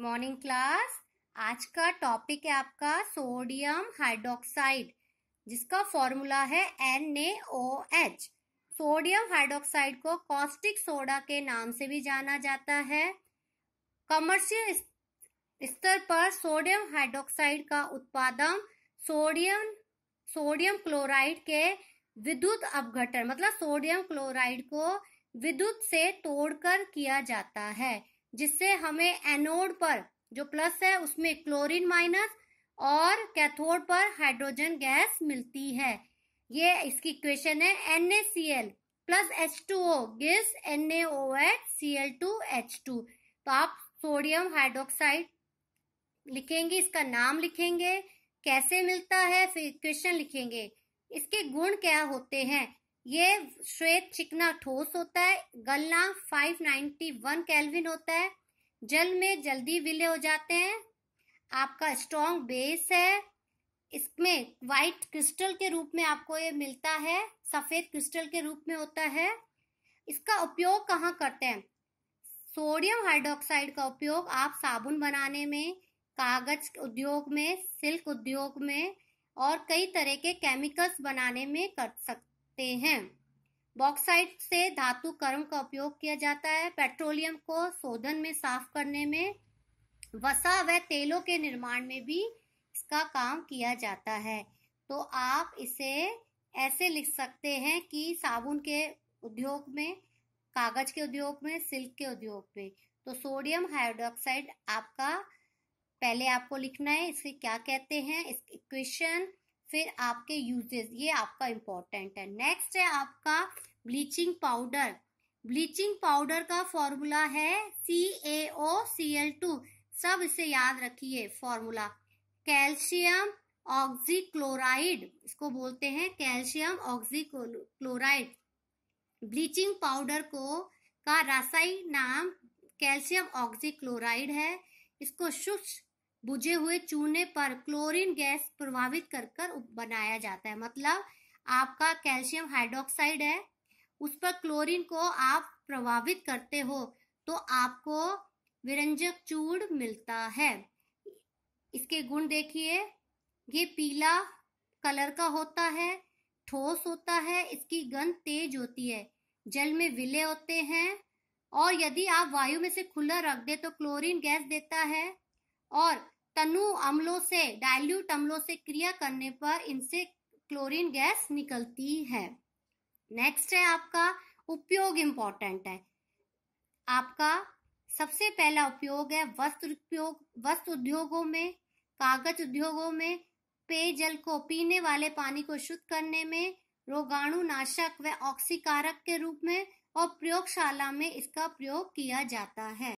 morning class आज का topic है आपका सोडियम हाइड्रोक्साइड जिसका फॉर्मूला है N A O H sodium hydroxide को कॉस्टिक सोडा के नाम से भी जाना जाता है कमर्शियल स्तर पर सोडियम हाइड्रोक्साइड का उत्पादन सोडियम सोडियम क्लोराइड के विद्युत अपघटन मतलब सोडियम क्लोराइड को विद्युत से तोड़कर किया जाता है जिससे हमें एनोड पर जो प्लस है उसमें क्लोरीन माइनस और कैथोड पर हाइड्रोजन गैस मिलती है ये इसकी क्वेश्चन है N A C L plus H two O gives N A O H C L two H two तो आप सोडियम हाइड्रोक्साइड लिखेंगे इसका नाम लिखेंगे कैसे मिलता है फिर क्वेश्चन लिखेंगे इसके गुण क्या होते हैं ये श्वेत चिकना ठोस होता है गलना 591 केल्विन होता है जल में जल्दी विले हो जाते हैं आपका स्ट्रॉन्ग बेस है इसमें वाइट क्रिस्टल के रूप में आपको ये मिलता है सफेद क्रिस्टल के रूप में होता है इसका उपयोग कहाँ करते हैं सोडियम हाइड्रोक्साइड का उपयोग आप साबुन बनाने में कागज उद्योग में सिल्क उद्योग में और कई तरह के केमिकल्स बनाने में कर सकते सकते हैं बॉक्साइट से धातु कर्म का उपयोग किया जाता है पेट्रोलियम को शोधन में साफ करने में वसा व तेलों के निर्माण में भी इसका काम किया जाता है तो आप इसे ऐसे लिख सकते हैं कि साबुन के उद्योग में कागज के उद्योग में सिल्क के उद्योग में तो सोडियम हाइड्रोक्साइड आपका पहले आपको लिखना है इसे क्या कहते हैं इस इक्वेशन फिर आपके यूजेस ये आपका इम्पोर्टेंट है नेक्स्ट है आपका ब्लीचिंग पाउडर ब्लीचिंग पाउडर का फॉर्मूला है C A O C L to सब इसे याद रखिए फॉर्मूला कैल्शियम ऑक्सीक्लोराइड इसको बोलते हैं कैल्शियम ऑक्सीक्लोराइड ब्लीचिंग पाउडर को का रासायनिक नाम कैल्शियम ऑक्सीक्लोराइड है इसको शुष्क बुझे हुए चूने पर क्लोरीन गैस प्रभावित कर कर बनाया जाता है मतलब आपका कैल्शियम हाइड्रोक्साइड है उस पर क्लोरीन को आप प्रभावित करते हो तो आपको विरंजक चूड़ मिलता है इसके गुण देखिए ये पीला कलर का होता है ठोस होता है इसकी गंध तेज होती है जल में विले होते हैं और यदि आप वायु में से खुला रख दे तो क्लोरीन गैस देता है और तनु अम्लों से डाइल्यूट अम्लों से क्रिया करने पर इनसे क्लोरीन गैस निकलती है नेक्स्ट है आपका उपयोग इम्पोर्टेंट है आपका सबसे पहला उपयोग है वस्त्र उपयोग वस्त्र उद्योगों में कागज उद्योगों में पेयजल को पीने वाले पानी को शुद्ध करने में रोगाणु नाशक व ऑक्सीकारक के रूप में और प्रयोगशाला में इसका प्रयोग किया जाता है